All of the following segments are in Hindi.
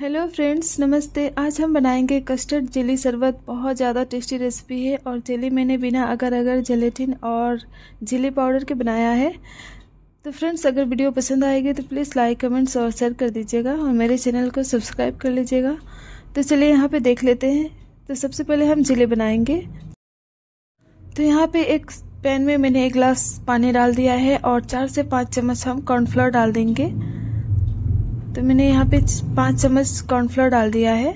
हेलो फ्रेंड्स नमस्ते आज हम बनाएंगे कस्टर्ड जेली शरबत बहुत ज़्यादा टेस्टी रेसिपी है और जेली मैंने बिना अगर अगर जेलेटिन और जेली पाउडर के बनाया है तो फ्रेंड्स अगर वीडियो पसंद आएगी तो प्लीज़ लाइक कमेंट्स और शेयर कर दीजिएगा और मेरे चैनल को सब्सक्राइब कर लीजिएगा तो चलिए यहाँ पर देख लेते हैं तो सबसे पहले हम जिले बनाएंगे तो यहाँ पर एक पैन में मैंने एक गिलास पानी डाल दिया है और चार से पाँच चम्मच हम कॉर्नफ्लोर डाल देंगे तो मैंने यहाँ पे पाँच चम्मच कॉर्नफ्लोर डाल दिया है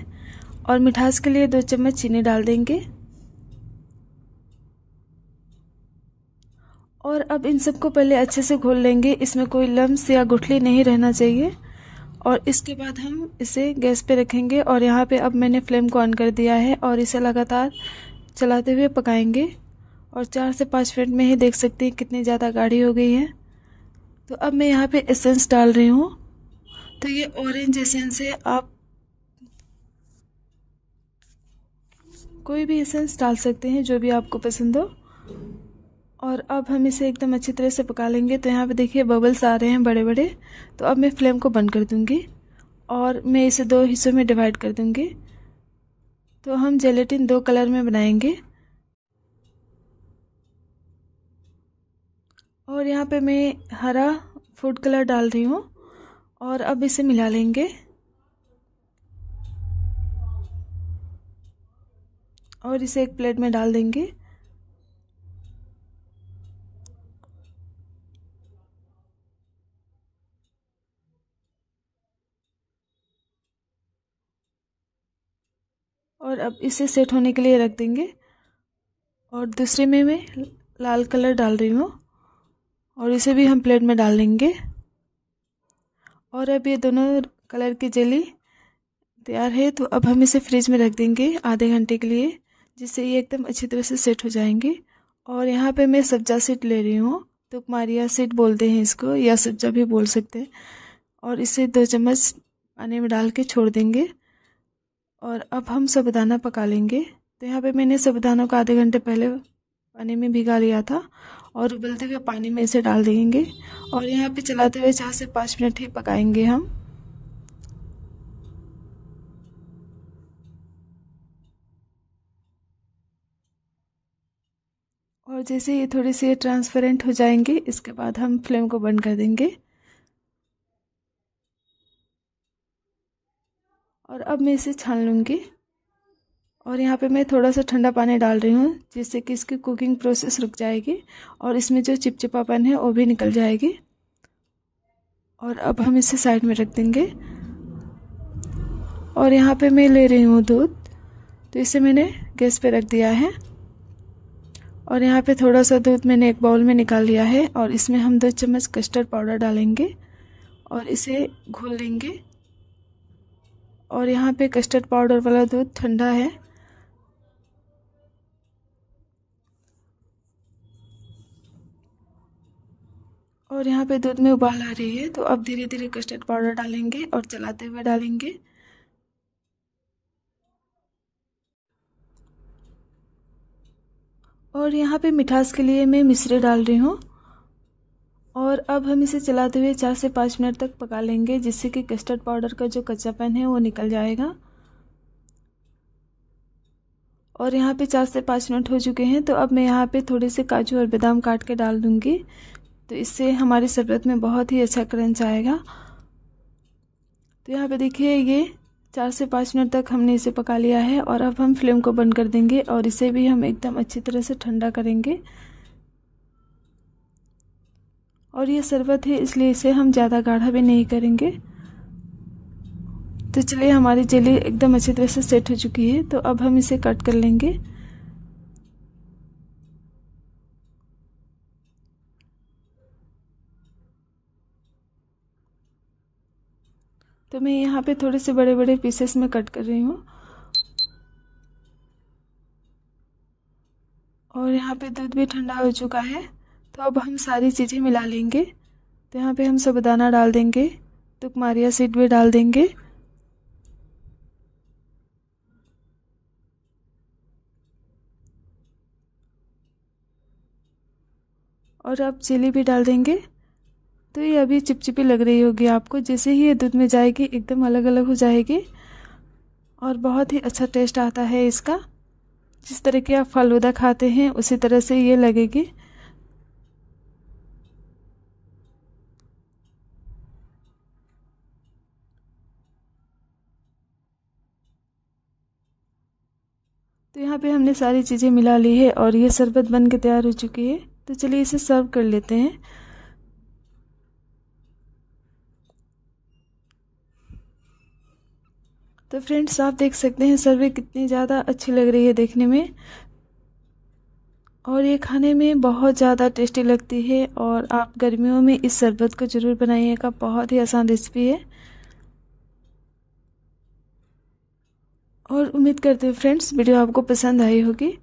और मिठास के लिए दो चम्मच चीनी डाल देंगे और अब इन सबको पहले अच्छे से घोल लेंगे इसमें कोई लम्स या गुठली नहीं रहना चाहिए और इसके बाद हम इसे गैस पे रखेंगे और यहाँ पे अब मैंने फ्लेम को ऑन कर दिया है और इसे लगातार चलाते हुए पकाएंगे और चार से पाँच मिनट में ही देख सकते हैं कितनी ज़्यादा गाढ़ी हो गई है तो अब मैं यहाँ पे एसेंस डाल रही हूँ तो ये ऑरेंज एसेंस है आप कोई भी एसेंस डाल सकते हैं जो भी आपको पसंद हो और अब हम इसे एकदम अच्छी तरह से पका लेंगे तो यहाँ पे देखिए बबल्स आ रहे हैं बड़े बड़े तो अब मैं फ्लेम को बंद कर दूँगी और मैं इसे दो हिस्सों में डिवाइड कर दूँगी तो हम जेलेटिन दो कलर में बनाएंगे और यहाँ पे मैं हरा फूड कलर डाल रही हूँ और अब इसे मिला लेंगे और इसे एक प्लेट में डाल देंगे और अब इसे सेट होने के लिए रख देंगे और दूसरे में मैं लाल कलर डाल रही हूँ और इसे भी हम प्लेट में डाल देंगे और अब ये दोनों कलर की जेली तैयार है तो अब हम इसे फ्रिज में रख देंगे आधे घंटे के लिए जिससे ये एकदम अच्छी तरह से सेट हो जाएंगे और यहाँ पे मैं सब्जा सीट ले रही हूँ तो मारिया सीट बोलते हैं इसको या सब्जा भी बोल सकते हैं और इसे दो चम्मच पानी में डाल के छोड़ देंगे और अब हम सबदाना पका लेंगे तो यहाँ पे मैंने सबदानों को आधे घंटे पहले पानी में भिगा लिया था और उबलते हुए पानी में इसे डाल देंगे और यहाँ पे चलाते हुए चार से पाँच मिनट ही पकाएंगे हम और जैसे ये थोड़े से ट्रांसपेरेंट हो जाएंगे इसके बाद हम फ्लेम को बंद कर देंगे और अब मैं इसे छान लूँगी और यहाँ पे मैं थोड़ा सा ठंडा पानी डाल रही हूँ जिससे कि इसकी कुकिंग प्रोसेस रुक जाएगी और इसमें जो चिपचिपापन है वो भी निकल जाएगी और अब हम इसे साइड में रख देंगे और यहाँ पे मैं ले रही हूँ दूध तो इसे मैंने गैस पे रख दिया है और यहाँ पे थोड़ा सा दूध मैंने एक बाउल में निकाल लिया है और इसमें हम दो चम्मच कस्टर्ड पाउडर डालेंगे और इसे घोल लेंगे और यहाँ पे कस्टर्ड पाउडर वाला दूध ठंडा है और यहाँ पे दूध में उबाल आ रही है तो अब धीरे धीरे कस्टर्ड पाउडर डालेंगे और चलाते हुए डालेंगे और यहाँ पे मिठास के लिए मैं मिश्री डाल रही हूँ और अब हम इसे चलाते हुए चार से पाँच मिनट तक पका लेंगे जिससे कि कस्टर्ड पाउडर का जो कच्चापन है वो निकल जाएगा और यहाँ पे चार से पाँच मिनट हो चुके हैं तो अब मैं यहाँ पे थोड़े से काजू और बादाम काट के डाल दूँगी तो इससे हमारी शरबत में बहुत ही अच्छा क्रंच आएगा तो यहाँ पे देखिए ये चार से पाँच मिनट तक हमने इसे पका लिया है और अब हम फ्लेम को बंद कर देंगे और इसे भी हम एकदम अच्छी तरह से ठंडा करेंगे और ये शरबत है इसलिए इसे हम ज़्यादा गाढ़ा भी नहीं करेंगे तो चलिए हमारी जेली एकदम अच्छी तरह से सेट हो चुकी है तो अब हम इसे कट कर लेंगे तो मैं यहाँ पे थोड़े से बड़े बड़े पीसेस में कट कर रही हूँ और यहाँ पे दूध भी ठंडा हो चुका है तो अब हम सारी चीज़ें मिला लेंगे तो यहाँ पे हम सबदाना डाल देंगे तुकमारिया सीड भी डाल देंगे और अब चिली भी डाल देंगे तो ये अभी चिपचिपी लग रही होगी आपको जैसे ही ये दूध में जाएगी एकदम अलग अलग हो जाएगी और बहुत ही अच्छा टेस्ट आता है इसका जिस तरह के आप फालूदा खाते हैं उसी तरह से ये लगेगी तो यहाँ पे हमने सारी चीज़ें मिला ली है और ये शरबत बन के तैयार हो चुकी है तो चलिए इसे सर्व कर लेते हैं तो फ्रेंड्स आप देख सकते हैं सर्वे कितनी ज़्यादा अच्छी लग रही है देखने में और ये खाने में बहुत ज़्यादा टेस्टी लगती है और आप गर्मियों में इस शरबत को ज़रूर बनाइएगा बहुत ही आसान रेसिपी है और उम्मीद करते हैं फ्रेंड्स वीडियो आपको पसंद आई होगी